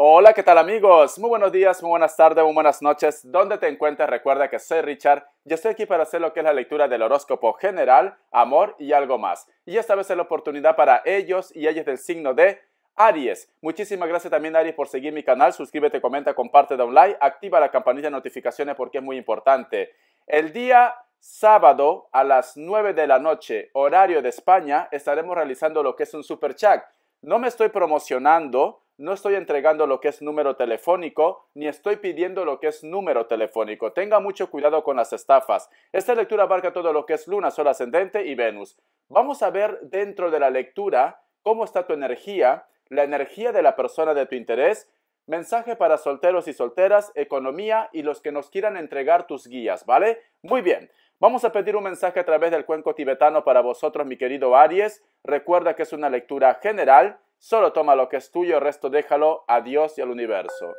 Hola, ¿qué tal amigos? Muy buenos días, muy buenas tardes, muy buenas noches. ¿Dónde te encuentras? recuerda que soy Richard y estoy aquí para hacer lo que es la lectura del horóscopo general, amor y algo más. Y esta vez es la oportunidad para ellos y ellas del signo de Aries. Muchísimas gracias también Aries por seguir mi canal. Suscríbete, comenta, comparte, da un like, activa la campanilla de notificaciones porque es muy importante. El día sábado a las 9 de la noche, horario de España, estaremos realizando lo que es un super chat. No me estoy promocionando no estoy entregando lo que es número telefónico, ni estoy pidiendo lo que es número telefónico. Tenga mucho cuidado con las estafas. Esta lectura abarca todo lo que es Luna, Sol ascendente y Venus. Vamos a ver dentro de la lectura cómo está tu energía, la energía de la persona de tu interés, mensaje para solteros y solteras, economía y los que nos quieran entregar tus guías, ¿vale? Muy bien. Vamos a pedir un mensaje a través del cuenco tibetano para vosotros, mi querido Aries. Recuerda que es una lectura general Solo toma lo que es tuyo, el resto déjalo a Dios y al universo.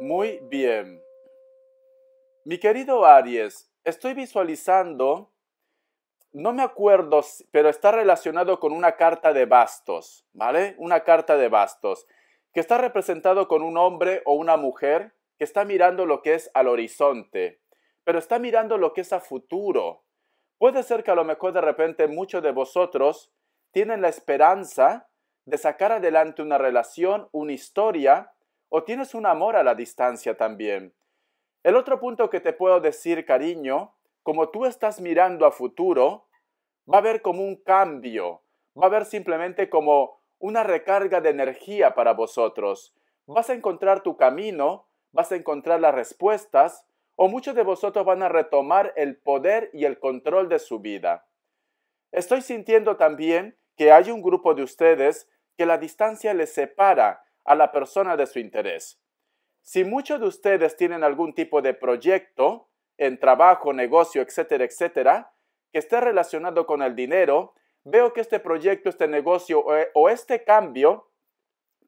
Muy bien. Mi querido Aries, estoy visualizando, no me acuerdo, pero está relacionado con una carta de bastos, ¿vale? Una carta de bastos, que está representado con un hombre o una mujer está mirando lo que es al horizonte, pero está mirando lo que es a futuro. Puede ser que a lo mejor de repente muchos de vosotros tienen la esperanza de sacar adelante una relación, una historia, o tienes un amor a la distancia también. El otro punto que te puedo decir, cariño, como tú estás mirando a futuro, va a haber como un cambio, va a haber simplemente como una recarga de energía para vosotros. Vas a encontrar tu camino, vas a encontrar las respuestas o muchos de vosotros van a retomar el poder y el control de su vida. Estoy sintiendo también que hay un grupo de ustedes que la distancia les separa a la persona de su interés. Si muchos de ustedes tienen algún tipo de proyecto en trabajo, negocio, etcétera, etcétera, que esté relacionado con el dinero, veo que este proyecto, este negocio o este cambio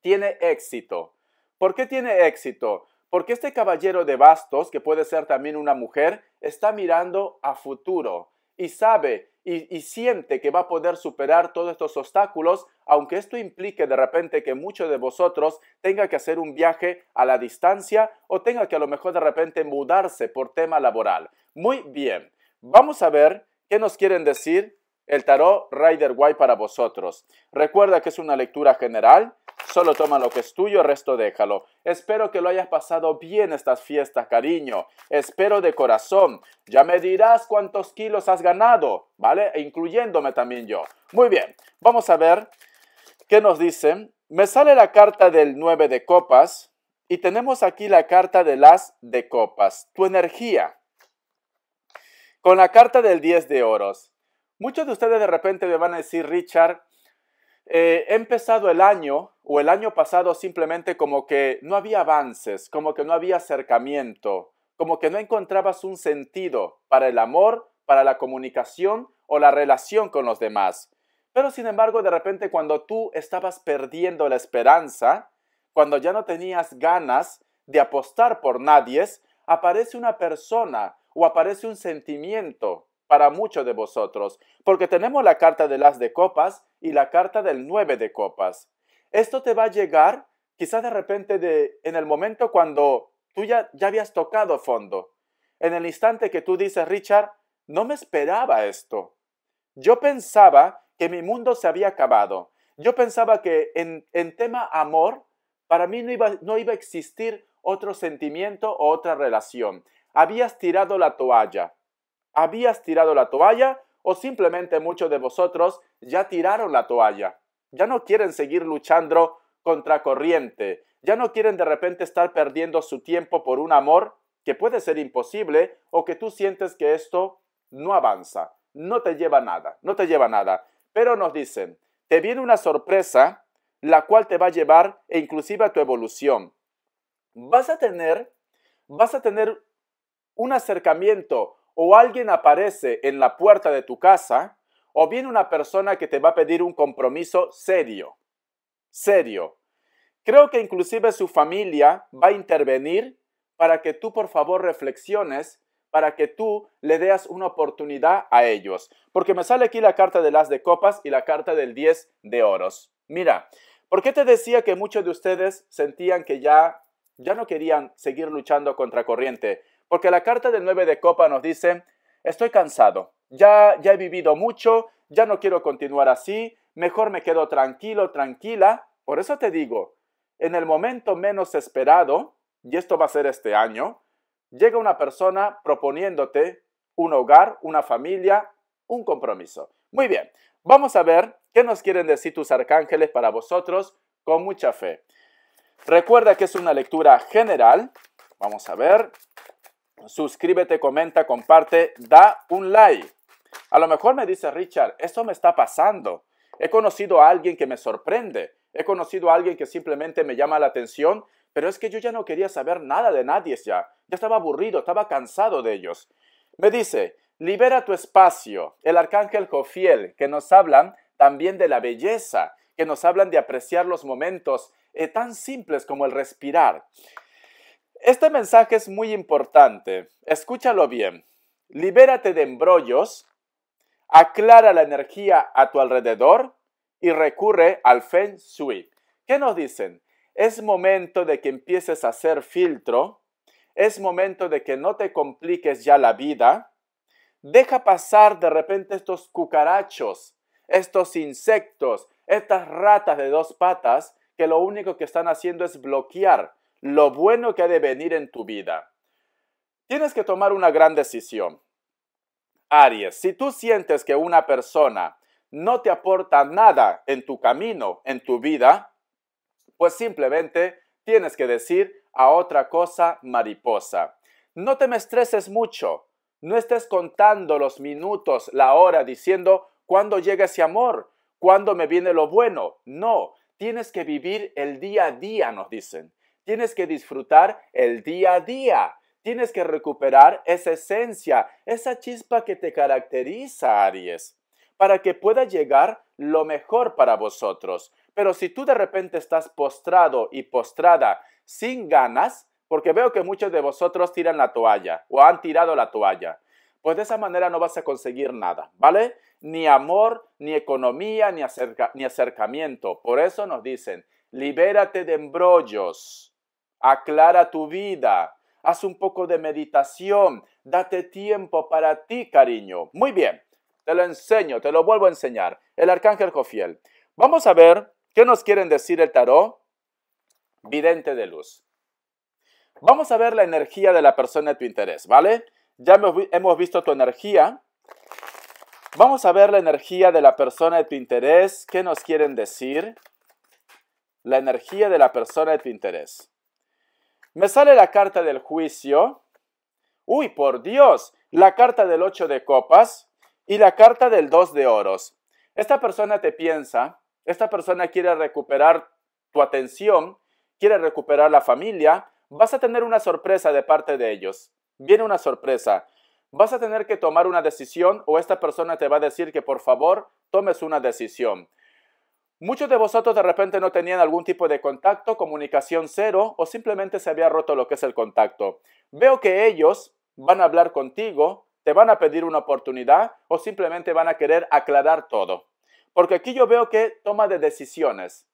tiene éxito. ¿Por qué tiene éxito? Porque este caballero de bastos, que puede ser también una mujer, está mirando a futuro y sabe y, siente que va a poder superar todos estos obstáculos, aunque esto implique de repente que muchos de vosotros tenga que hacer un viaje a la distancia o tenga que a lo mejor de repente mudarse por tema laboral. Muy bien, vamos a ver qué nos quieren decir el tarot Rider White para vosotros. Recuerda que es una lectura general Solo toma lo que es tuyo, el resto déjalo. Espero que lo hayas pasado bien estas fiestas, cariño. Espero de corazón. Ya me dirás cuántos kilos has ganado, ¿vale? E incluyéndome también yo. Muy bien, vamos a ver qué nos dicen. Me sale la carta del 9 de copas y tenemos aquí la carta de las de copas, tu energía. Con la carta del 10 de oros. Muchos de ustedes de repente me van a decir, Richard, eh, he empezado el año o el año pasado simplemente como que no había avances, como que no había acercamiento, como que no encontrabas un sentido para el amor, para la comunicación o la relación con los demás. Pero sin embargo, de repente cuando tú estabas perdiendo la esperanza, cuando ya no tenías ganas de apostar por nadie, aparece una persona o aparece un sentimiento para muchos de vosotros, porque tenemos la carta de las de copas y la carta del nueve de copas. Esto te va a llegar quizás de repente de, en el momento cuando tú ya, ya habías tocado fondo, en el instante que tú dices, Richard, no me esperaba esto. Yo pensaba que mi mundo se había acabado. Yo pensaba que en, tema amor, para mí no iba, no iba a existir otro sentimiento o otra relación. Habías tirado la toalla. ¿Habías tirado la toalla o simplemente muchos de vosotros ya tiraron la toalla? Ya no quieren seguir luchando contra corriente, ya no quieren de repente estar perdiendo su tiempo por un amor que puede ser imposible o que tú sientes que esto no avanza, no te lleva nada, no te lleva nada. Pero nos dicen, te viene una sorpresa la cual te va a llevar e inclusive a tu evolución. Vas a tener, vas a tener un acercamiento, o alguien aparece en la puerta de tu casa, o viene una persona que te va a pedir un compromiso serio, serio. Creo que inclusive su familia va a intervenir para que tú por favor reflexiones, para que tú le des una oportunidad a ellos. Porque me sale aquí la carta de las de copas y la carta del 10 de oros. Mira, ¿por qué te decía que muchos de ustedes sentían que ya, ya no querían seguir luchando contra corriente? Porque la carta del 9 de copa nos dice, estoy cansado, ya, ya he vivido mucho, ya no quiero continuar así, mejor me quedo tranquilo, tranquila. Por eso te digo, en el momento menos esperado, y esto va a ser este año, llega una persona proponiéndote un hogar, una familia, un compromiso. Muy bien, vamos a ver qué nos quieren decir tus arcángeles para vosotros con mucha fe. Recuerda que es una lectura general. Vamos a ver, suscríbete, comenta, comparte, da un like. A lo mejor me dice Richard, esto me está pasando. He conocido a alguien que me sorprende. He conocido a alguien que simplemente me llama la atención, pero es que yo ya no quería saber nada de nadie ya. Ya estaba aburrido, estaba cansado de ellos. Me dice, libera tu espacio. El arcángel Jofiel, que nos hablan también de la belleza, que nos hablan de apreciar los momentos eh, tan simples como el respirar. Este mensaje es muy importante. Escúchalo bien. Libérate de embrollos, aclara la energía a tu alrededor y recurre al Feng Shui. ¿Qué nos dicen? Es momento de que empieces a hacer filtro, es momento de que no te compliques ya la vida, deja pasar de repente estos cucarachos, estos insectos, estas ratas de dos patas que lo único que están haciendo es bloquear lo bueno que ha de venir en tu vida. Tienes que tomar una gran decisión. Aries, si tú sientes que una persona no te aporta nada en tu camino, en tu vida, pues simplemente tienes que decir a otra cosa mariposa. No te me estreses mucho, no estés contando los minutos, la hora, diciendo cuándo llega ese amor, cuándo me viene lo bueno. No, tienes que vivir el día a día, nos dicen. Tienes que disfrutar el día a día. Tienes que recuperar esa esencia, esa chispa que te caracteriza, Aries, para que pueda llegar lo mejor para vosotros. Pero si tú de repente estás postrado y postrada sin ganas, porque veo que muchos de vosotros tiran la toalla o han tirado la toalla, pues de esa manera no vas a conseguir nada, ¿vale? Ni amor, ni economía, ni, ni acercamiento. Por eso nos dicen, libérate de embrollos, aclara tu vida, haz un poco de meditación, date tiempo para ti, cariño. Muy bien, te lo enseño, te lo vuelvo a enseñar. El arcángel Jofiel. Vamos a ver qué nos quieren decir el tarot vidente de luz. Vamos a ver la energía de la persona de tu interés, ¿vale? Ya hemos visto tu energía. Vamos a ver la energía de la persona de tu interés. ¿Qué nos quieren decir? La energía de la persona de tu interés. Me sale la carta del juicio. Uy, por Dios, la carta del 8 de copas y la carta del 2 de oros. Esta persona te piensa, esta persona quiere recuperar tu atención, quiere recuperar la familia, vas a tener una sorpresa de parte de ellos. Viene una sorpresa. Vas a tener que tomar una decisión o esta persona te va a decir que por favor tomes una decisión. Muchos de vosotros de repente no tenían algún tipo de contacto, comunicación cero o simplemente se había roto lo que es el contacto. Veo que ellos van a hablar contigo, te van a pedir una oportunidad o simplemente van a querer aclarar todo. Porque aquí yo veo que toma de decisiones,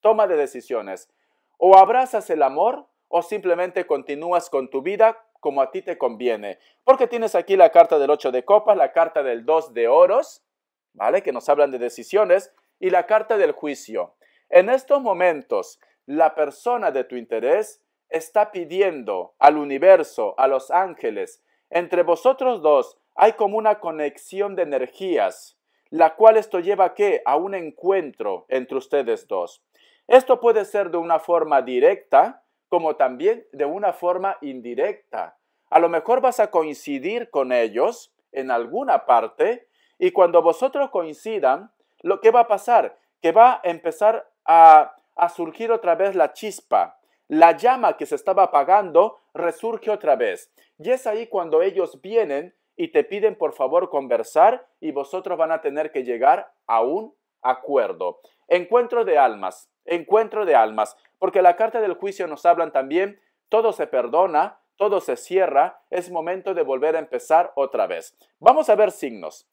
toma de decisiones. O abrazas el amor o simplemente continúas con tu vida como a ti te conviene. Porque tienes aquí la carta del 8 de copas, la carta del 2 de oros, ¿vale? Que nos hablan de decisiones y la carta del juicio. En estos momentos, la persona de tu interés está pidiendo al universo, a los ángeles, entre vosotros dos hay como una conexión de energías, la cual esto lleva a A un encuentro entre ustedes dos. Esto puede ser de una forma directa, como también de una forma indirecta. A lo mejor vas a coincidir con ellos en alguna parte y cuando vosotros coincidan, lo que va a pasar, que va a empezar a, a surgir otra vez la chispa, la llama que se estaba apagando resurge otra vez. Y es ahí cuando ellos vienen y te piden por favor conversar y vosotros van a tener que llegar a un acuerdo. Encuentro de almas, encuentro de almas, porque la carta del juicio nos hablan también, todo se perdona, todo se cierra, es momento de volver a empezar otra vez. Vamos a ver signos.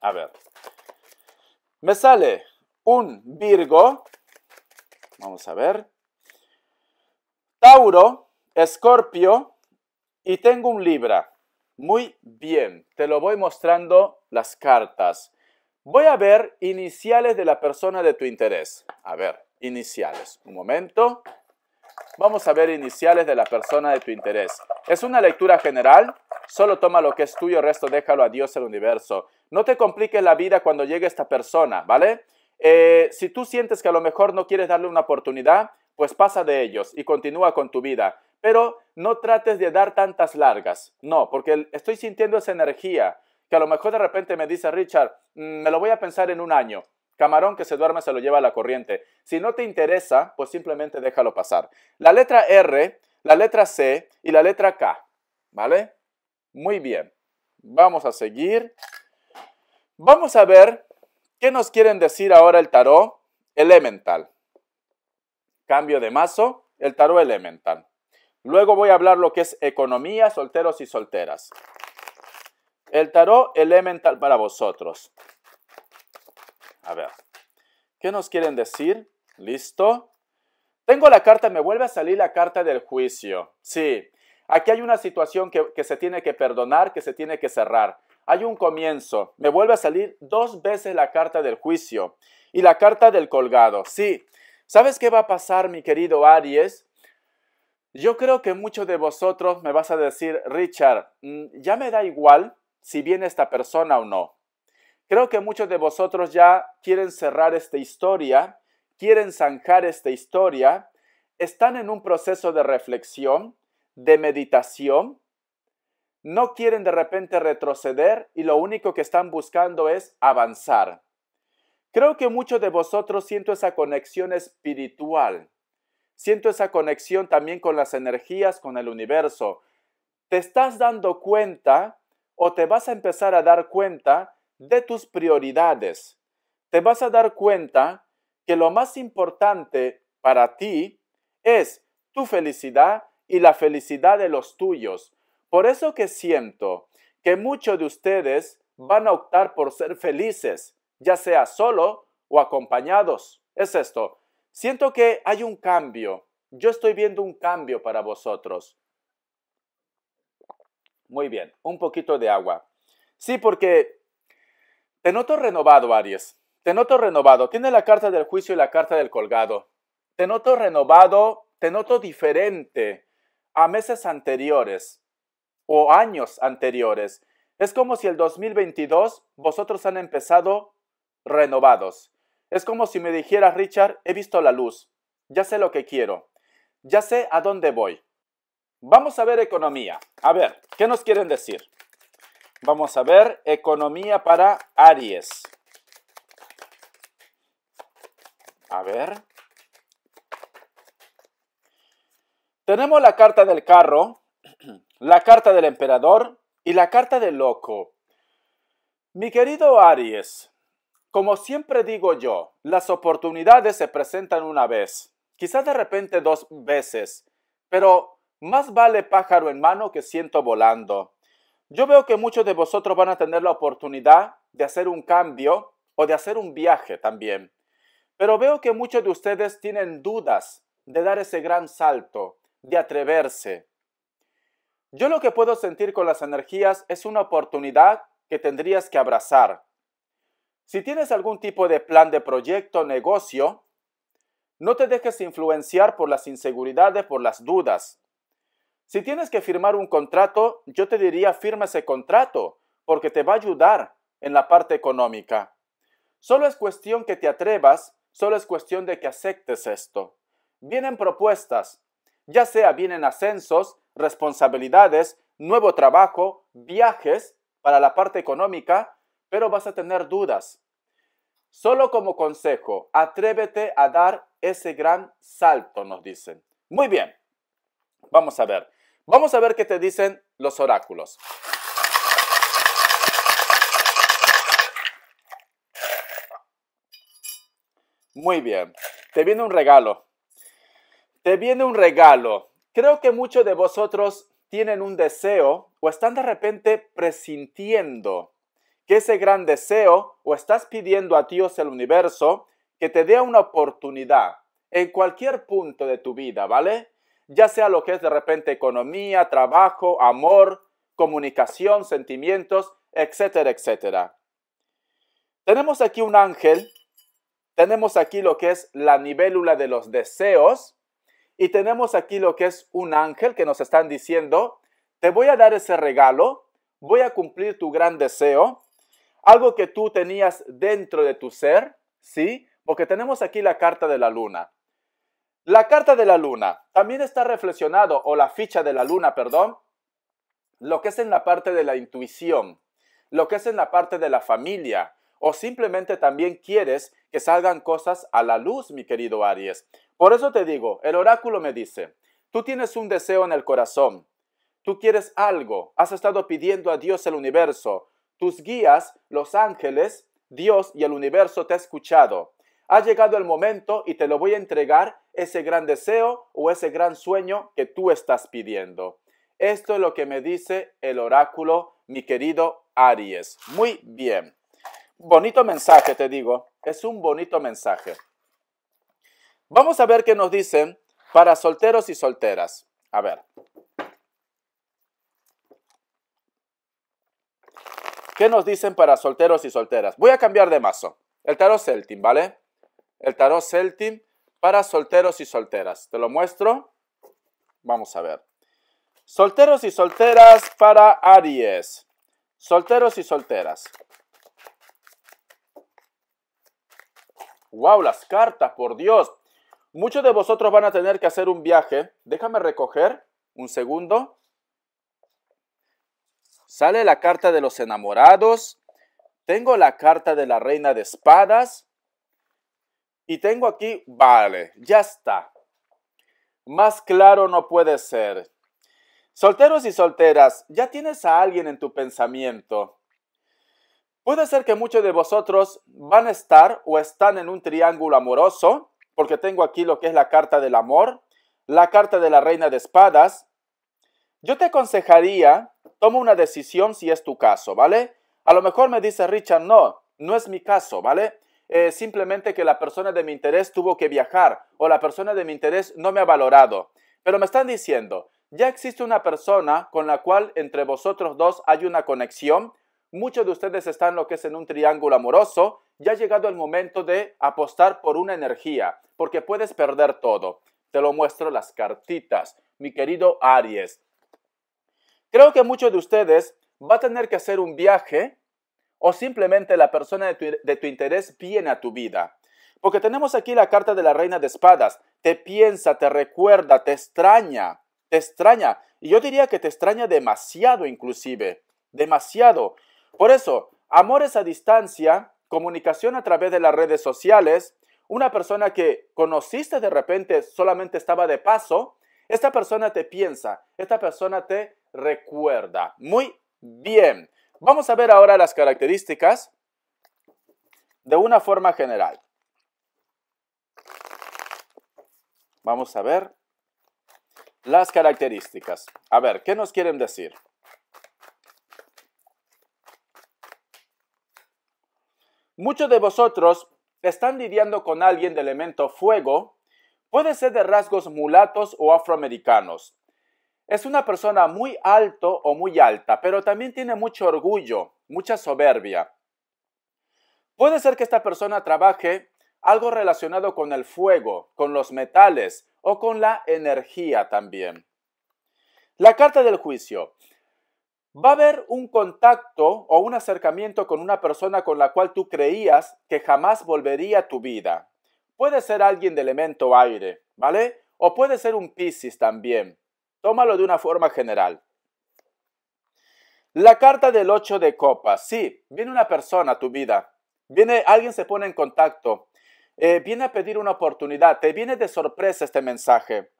A ver, me sale un Virgo, vamos a ver, Tauro, Escorpio y tengo un Libra. Muy bien, te lo voy mostrando las cartas. Voy a ver iniciales de la persona de tu interés. A ver, iniciales. Un momento. Vamos a ver iniciales de la persona de tu interés. Es una lectura general. Solo toma lo que es tuyo, el resto déjalo a Dios el universo. No te compliques la vida cuando llegue esta persona, ¿vale? Eh, si tú sientes que a lo mejor no quieres darle una oportunidad, pues pasa de ellos y continúa con tu vida. Pero no trates de dar tantas largas, no, porque estoy sintiendo esa energía que a lo mejor de repente me dice Richard, mm, me lo voy a pensar en un año. Camarón que se duerme se lo lleva a la corriente. Si no te interesa, pues simplemente déjalo pasar. La letra R, la letra C y la letra K, ¿vale? Muy bien. Vamos a seguir. Vamos a ver qué nos quieren decir ahora el tarot elemental. Cambio de mazo, el tarot elemental. Luego voy a hablar lo que es economía, solteros y solteras. El tarot elemental para vosotros. A ver, ¿qué nos quieren decir? ¿Listo? Tengo la carta, me vuelve a salir la carta del juicio. Sí, aquí hay una situación que, que se tiene que perdonar, que se tiene que cerrar hay un comienzo. Me vuelve a salir dos veces la carta del juicio y la carta del colgado. Sí, ¿sabes qué va a pasar, mi querido Aries? Yo creo que muchos de vosotros me vas a decir, Richard, mm, ya me da igual si viene esta persona o no. Creo que muchos de vosotros ya quieren cerrar esta historia, quieren zanjar esta historia, están en un proceso de reflexión, de meditación, no quieren de repente retroceder y lo único que están buscando es avanzar. Creo que muchos de vosotros siento esa conexión espiritual, siento esa conexión también con las energías, con el universo. Te estás dando cuenta o te vas a empezar a dar cuenta de tus prioridades. Te vas a dar cuenta que lo más importante para ti es tu felicidad y la felicidad de los tuyos por eso que siento que muchos de ustedes mm. van a optar por ser felices, ya sea solo o acompañados. Es esto. Siento que hay un cambio. Yo estoy viendo un cambio para vosotros. Muy bien, un poquito de agua. Sí, porque te noto renovado, Aries. Te noto renovado. Tiene la carta del juicio y la carta del colgado. Te noto renovado, te noto diferente a meses anteriores o años anteriores. Es como si el 2022 vosotros han empezado renovados. Es como si me dijera, Richard, he visto la luz, ya sé lo que quiero, ya sé a dónde voy. Vamos a ver economía. A ver, ¿qué nos quieren decir? Vamos a ver economía para Aries. A ver. Tenemos la carta del carro, la carta del emperador y la carta del loco. Mi querido Aries, como siempre digo yo, las oportunidades se presentan una vez, quizás de repente dos veces, pero más vale pájaro en mano que ciento volando. Yo veo que muchos de vosotros van a tener la oportunidad de hacer un cambio o de hacer un viaje también. Pero veo que muchos de ustedes tienen dudas de dar ese gran salto, de atreverse. Yo lo que puedo sentir con las energías es una oportunidad que tendrías que abrazar. Si tienes algún tipo de plan de proyecto, o negocio, no te dejes influenciar por las inseguridades, por las dudas. Si tienes que firmar un contrato, yo te diría firma ese contrato, porque te va a ayudar en la parte económica. Solo es cuestión que te atrevas, solo es cuestión de que aceptes esto. Vienen propuestas, ya sea vienen ascensos, responsabilidades, nuevo trabajo, viajes para la parte económica, pero vas a tener dudas. Solo como consejo, atrévete a dar ese gran salto, nos dicen. Muy bien, vamos a ver. Vamos a ver qué te dicen los oráculos. Muy bien, te viene un regalo. Te viene un regalo Creo que muchos de vosotros tienen un deseo o están de repente presintiendo que ese gran deseo o estás pidiendo a Dios el universo que te dé una oportunidad en cualquier punto de tu vida, ¿vale? Ya sea lo que es de repente economía, trabajo, amor, comunicación, sentimientos, etcétera, etcétera. Tenemos aquí un ángel, tenemos aquí lo que es la nivelula de los deseos, y tenemos aquí lo que es un ángel que nos están diciendo, te voy a dar ese regalo, voy a cumplir tu gran deseo, algo que tú tenías dentro de tu ser, ¿sí? Porque tenemos aquí la carta de la luna. La carta de la luna también está reflexionado, o la ficha de la luna, perdón, lo que es en la parte de la intuición, lo que es en la parte de la familia, o simplemente también quieres que salgan cosas a la luz, mi querido Aries. Por eso te digo, el oráculo me dice, tú tienes un deseo en el corazón, tú quieres algo, has estado pidiendo a Dios el universo, tus guías, los ángeles, Dios y el universo te ha escuchado. Ha llegado el momento y te lo voy a entregar ese gran deseo o ese gran sueño que tú estás pidiendo. Esto es lo que me dice el oráculo, mi querido Aries. Muy bien. Bonito mensaje, te digo. Es un bonito mensaje. Vamos a ver qué nos dicen para solteros y solteras. A ver. ¿Qué nos dicen para solteros y solteras? Voy a cambiar de mazo. El tarot Celtin, ¿vale? El tarot Celtin para solteros y solteras. Te lo muestro. Vamos a ver. Solteros y solteras para Aries. Solteros y solteras. Wow, las cartas, por Dios. Muchos de vosotros van a tener que hacer un viaje. Déjame recoger un segundo. Sale la carta de los enamorados. Tengo la carta de la reina de espadas. Y tengo aquí, vale, ya está. Más claro no puede ser. Solteros y solteras, ya tienes a alguien en tu pensamiento. Puede ser que muchos de vosotros van a estar o están en un triángulo amoroso porque tengo aquí lo que es la carta del amor, la carta de la reina de espadas. Yo te aconsejaría, toma una decisión si es tu caso, ¿vale? A lo mejor me dice Richard, no, no es mi caso, ¿vale? Eh, simplemente que la persona de mi interés tuvo que viajar o la persona de mi interés no me ha valorado. Pero me están diciendo, ya existe una persona con la cual entre vosotros dos hay una conexión, muchos de ustedes están lo que es en un triángulo amoroso, ya ha llegado el momento de apostar por una energía, porque puedes perder todo. Te lo muestro las cartitas, mi querido Aries. Creo que muchos de ustedes va a tener que hacer un viaje o simplemente la persona de tu, interés viene a tu vida. Porque tenemos aquí la carta de la reina de espadas. Te piensa, te recuerda, te extraña, te extraña. Y yo diría que te extraña demasiado inclusive, demasiado. Por eso, amores a distancia comunicación a través de las redes sociales, una persona que conociste de repente solamente estaba de paso, esta persona te piensa, esta persona te recuerda. Muy bien. Vamos a ver ahora las características de una forma general. Vamos a ver las características. A ver, ¿qué nos quieren decir? Muchos de vosotros están lidiando con alguien de elemento fuego, puede ser de rasgos mulatos o afroamericanos. Es una persona muy alto o muy alta, pero también tiene mucho orgullo, mucha soberbia. Puede ser que esta persona trabaje algo relacionado con el fuego, con los metales o con la energía también. La carta del juicio va a haber un contacto o un acercamiento con una persona con la cual tú creías que jamás volvería a tu vida. Puede ser alguien de elemento aire, ¿vale? O puede ser un Piscis también. Tómalo de una forma general. La carta del 8 de copas. Sí, viene una persona a tu vida. Viene, alguien se pone en contacto. Eh, viene a pedir una oportunidad. Te viene de sorpresa este mensaje.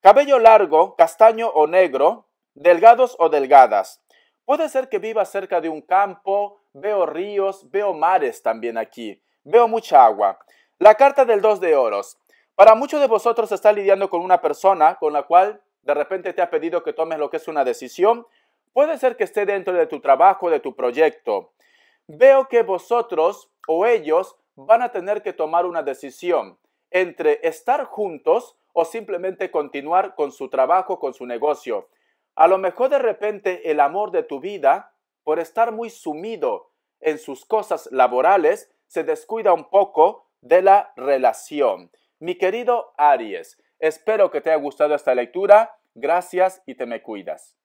Cabello largo, castaño o negro, delgados o delgadas. Puede ser que viva cerca de un campo, veo ríos, veo mares también aquí, veo mucha agua. La carta del Dos de oros. Para muchos de vosotros está lidiando con una persona con la cual de repente te ha pedido que tomes lo que es una decisión. Puede ser que esté dentro de tu trabajo, de tu proyecto. Veo que vosotros o ellos van a tener que tomar una decisión entre estar juntos o simplemente continuar con su trabajo, con su negocio. A lo mejor de repente el amor de tu vida, por estar muy sumido en sus cosas laborales, se descuida un poco de la relación. Mi querido Aries, espero que te haya gustado esta lectura. Gracias y te me cuidas.